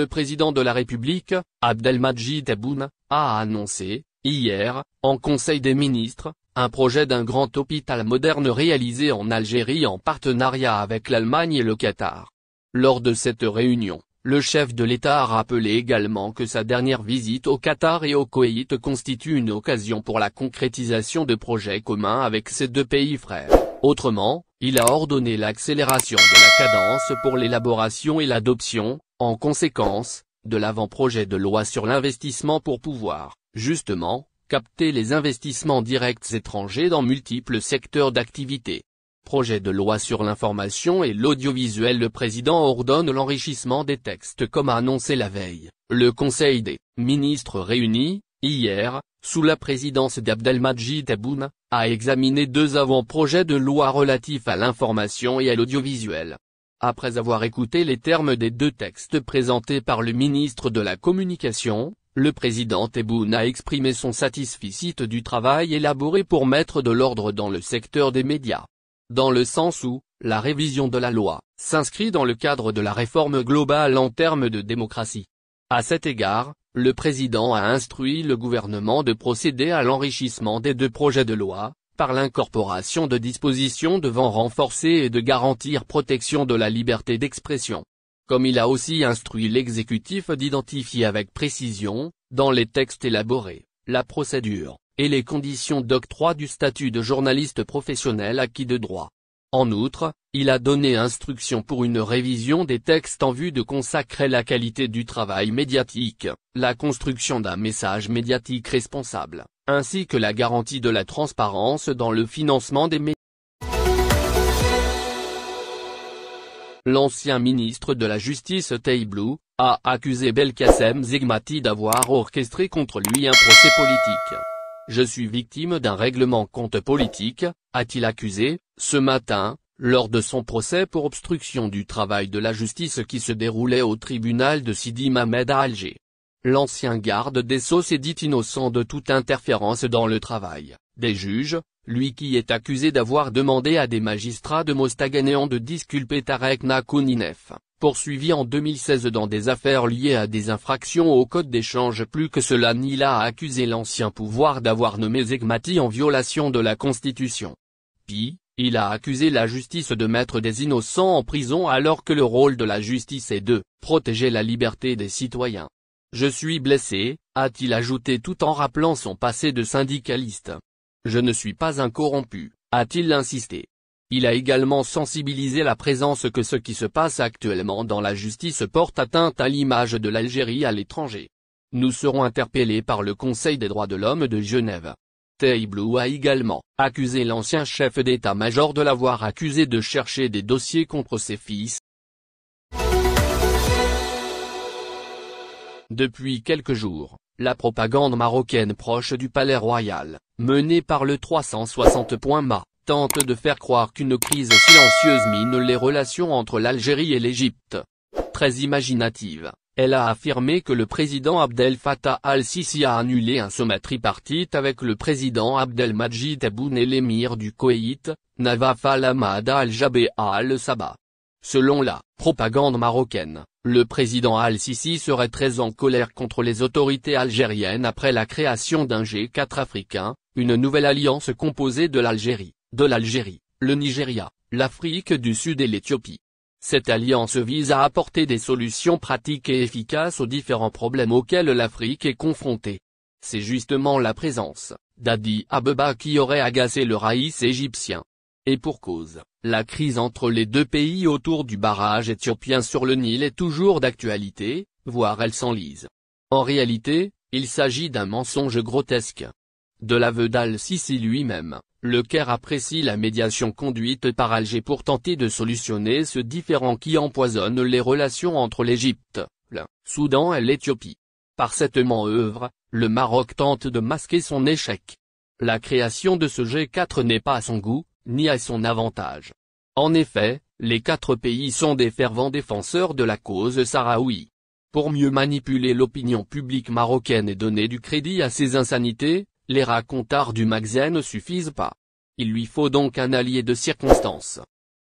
Le président de la République, Abdelmadjid Tebboune, a annoncé, hier, en Conseil des ministres, un projet d'un grand hôpital moderne réalisé en Algérie en partenariat avec l'Allemagne et le Qatar. Lors de cette réunion, le chef de l'État a rappelé également que sa dernière visite au Qatar et au Koweït constitue une occasion pour la concrétisation de projets communs avec ces deux pays frères. Autrement, il a ordonné l'accélération de la cadence pour l'élaboration et l'adoption, en conséquence, de l'avant-projet de loi sur l'investissement pour pouvoir, justement, capter les investissements directs étrangers dans multiples secteurs d'activité. Projet de loi sur l'information et l'audiovisuel Le président ordonne l'enrichissement des textes comme annoncé la veille. Le Conseil des ministres réunis hier, sous la présidence d'Abdelmadjid Tebboune, a examiné deux avant-projets de loi relatifs à l'information et à l'audiovisuel. Après avoir écouté les termes des deux textes présentés par le ministre de la Communication, le président Tebboune a exprimé son satisficite du travail élaboré pour mettre de l'ordre dans le secteur des médias. Dans le sens où, la révision de la loi, s'inscrit dans le cadre de la réforme globale en termes de démocratie. À cet égard, le président a instruit le gouvernement de procéder à l'enrichissement des deux projets de loi, par l'incorporation de dispositions devant renforcer et de garantir protection de la liberté d'expression. Comme il a aussi instruit l'exécutif d'identifier avec précision, dans les textes élaborés, la procédure, et les conditions d'octroi du statut de journaliste professionnel acquis de droit. En outre, il a donné instruction pour une révision des textes en vue de consacrer la qualité du travail médiatique, la construction d'un message médiatique responsable, ainsi que la garantie de la transparence dans le financement des médias. L'ancien ministre de la Justice Teiblou, a accusé Belkacem Zigmati d'avoir orchestré contre lui un procès politique. Je suis victime d'un règlement compte politique, a-t-il accusé, ce matin, lors de son procès pour obstruction du travail de la justice qui se déroulait au tribunal de Sidi Mamed à Alger. L'ancien garde des Sceaux s'est dit innocent de toute interférence dans le travail, des juges, lui qui est accusé d'avoir demandé à des magistrats de Mostaganéon de disculper Tarek Nakouninef poursuivi en 2016 dans des affaires liées à des infractions au code d'échange plus que cela Nila a accusé l'ancien pouvoir d'avoir nommé Zegmati en violation de la Constitution. Puis, il a accusé la justice de mettre des innocents en prison alors que le rôle de la justice est de protéger la liberté des citoyens. Je suis blessé, a-t-il ajouté tout en rappelant son passé de syndicaliste. Je ne suis pas un corrompu, a-t-il insisté. Il a également sensibilisé la présence que ce qui se passe actuellement dans la justice porte atteinte à l'image de l'Algérie à l'étranger. Nous serons interpellés par le Conseil des droits de l'homme de Genève. Taïblou a également accusé l'ancien chef d'état-major de l'avoir accusé de chercher des dossiers contre ses fils. Depuis quelques jours, la propagande marocaine proche du palais royal, menée par le 360.ma, tente de faire croire qu'une crise silencieuse mine les relations entre l'Algérie et l'Égypte. Très imaginative, elle a affirmé que le président Abdel Fattah al-Sisi a annulé un sommet tripartite avec le président Abdelmajid Aboune et l'émir du Koweït, Nawaf al-Ahmad al jabé al-Sabah. Selon la propagande marocaine, le président al-Sisi serait très en colère contre les autorités algériennes après la création d'un G4 africain, une nouvelle alliance composée de l'Algérie, de l'Algérie, le Nigeria, l'Afrique du Sud et l'Éthiopie. Cette alliance vise à apporter des solutions pratiques et efficaces aux différents problèmes auxquels l'Afrique est confrontée. C'est justement la présence d'Adi Abeba qui aurait agacé le raïs égyptien. Et pour cause, la crise entre les deux pays autour du barrage éthiopien sur le Nil est toujours d'actualité, voire elle s'enlise. En réalité, il s'agit d'un mensonge grotesque de l'aveu d'Al-Sisi lui-même, le Caire apprécie la médiation conduite par Alger pour tenter de solutionner ce différend qui empoisonne les relations entre l'Égypte, le Soudan et l'Éthiopie. Par cette manœuvre, le Maroc tente de masquer son échec. La création de ce G4 n'est pas à son goût, ni à son avantage. En effet, les quatre pays sont des fervents défenseurs de la cause sahraoui. Pour mieux manipuler l'opinion publique marocaine et donner du crédit à ses insanités, les racontars du Magzen ne suffisent pas. Il lui faut donc un allié de circonstance.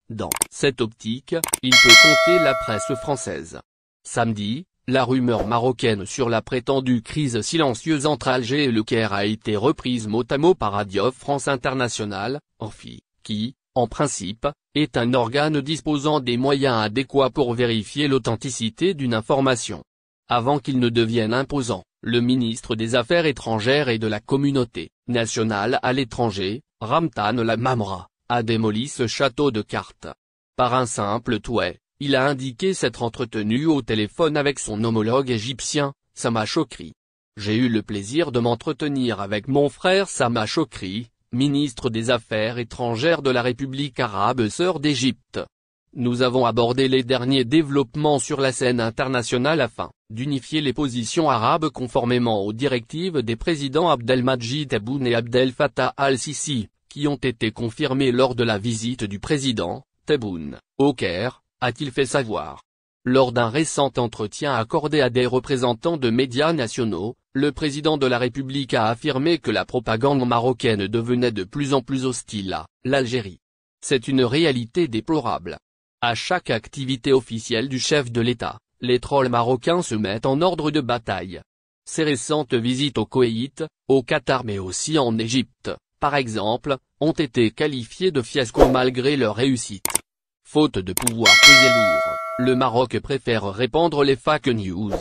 Dans cette optique, il peut compter la presse française. Samedi, la rumeur marocaine sur la prétendue crise silencieuse entre Alger et le Caire a été reprise mot à mot par Radio France Internationale, Orfi, qui, en principe, est un organe disposant des moyens adéquats pour vérifier l'authenticité d'une information. Avant qu'il ne devienne imposant, le ministre des Affaires étrangères et de la communauté nationale à l'étranger, Ramtan Lamamra, a démoli ce château de cartes. Par un simple touet, il a indiqué s'être entretenu au téléphone avec son homologue égyptien, Sama Chokri. J'ai eu le plaisir de m'entretenir avec mon frère Sama Chokri, ministre des Affaires étrangères de la République arabe sœur d'Égypte nous avons abordé les derniers développements sur la scène internationale afin d'unifier les positions arabes conformément aux directives des présidents Abdelmajid Tebboune et Abdel Fattah al-Sisi, qui ont été confirmées lors de la visite du président, Tebboune, au Caire, a-t-il fait savoir. Lors d'un récent entretien accordé à des représentants de médias nationaux, le président de la République a affirmé que la propagande marocaine devenait de plus en plus hostile à l'Algérie. C'est une réalité déplorable. À chaque activité officielle du chef de l'État, les trolls marocains se mettent en ordre de bataille. Ses récentes visites au Koweït, au Qatar mais aussi en Égypte, par exemple, ont été qualifiées de fiasco malgré leur réussite. Faute de pouvoir peser lourd, le Maroc préfère répandre les fake news.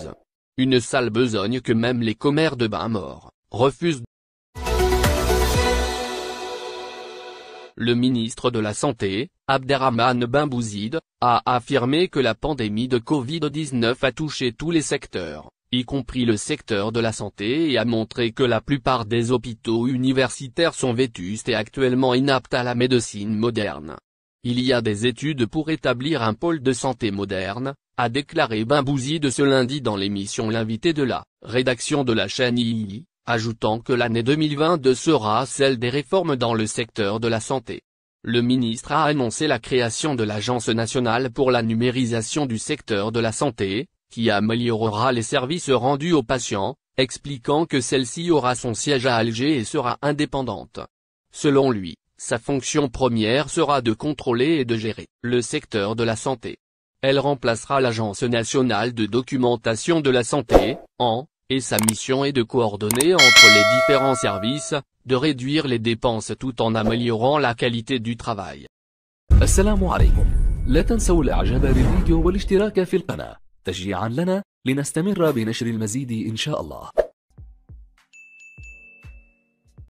Une sale besogne que même les commères de bain morts refusent Le ministre de la Santé, Abderrahman Bimbouzid, a affirmé que la pandémie de Covid-19 a touché tous les secteurs, y compris le secteur de la santé et a montré que la plupart des hôpitaux universitaires sont vétustes et actuellement inaptes à la médecine moderne. Il y a des études pour établir un pôle de santé moderne, a déclaré Bimbouzid ce lundi dans l'émission L'invité de la rédaction de la chaîne II, ajoutant que l'année 2022 sera celle des réformes dans le secteur de la santé. Le ministre a annoncé la création de l'Agence nationale pour la numérisation du secteur de la santé, qui améliorera les services rendus aux patients, expliquant que celle-ci aura son siège à Alger et sera indépendante. Selon lui, sa fonction première sera de contrôler et de gérer le secteur de la santé. Elle remplacera l'Agence nationale de documentation de la santé, en, et sa mission est de coordonner entre les différents services, de réduire les dépenses tout en améliorant la qualité du travail. Assalamu alaikum. لا تنسوا الاعجاب بالفيديو والاشتراك في القناة تشجيعا لنا لنستمر بنشر المزيد ان شاء الله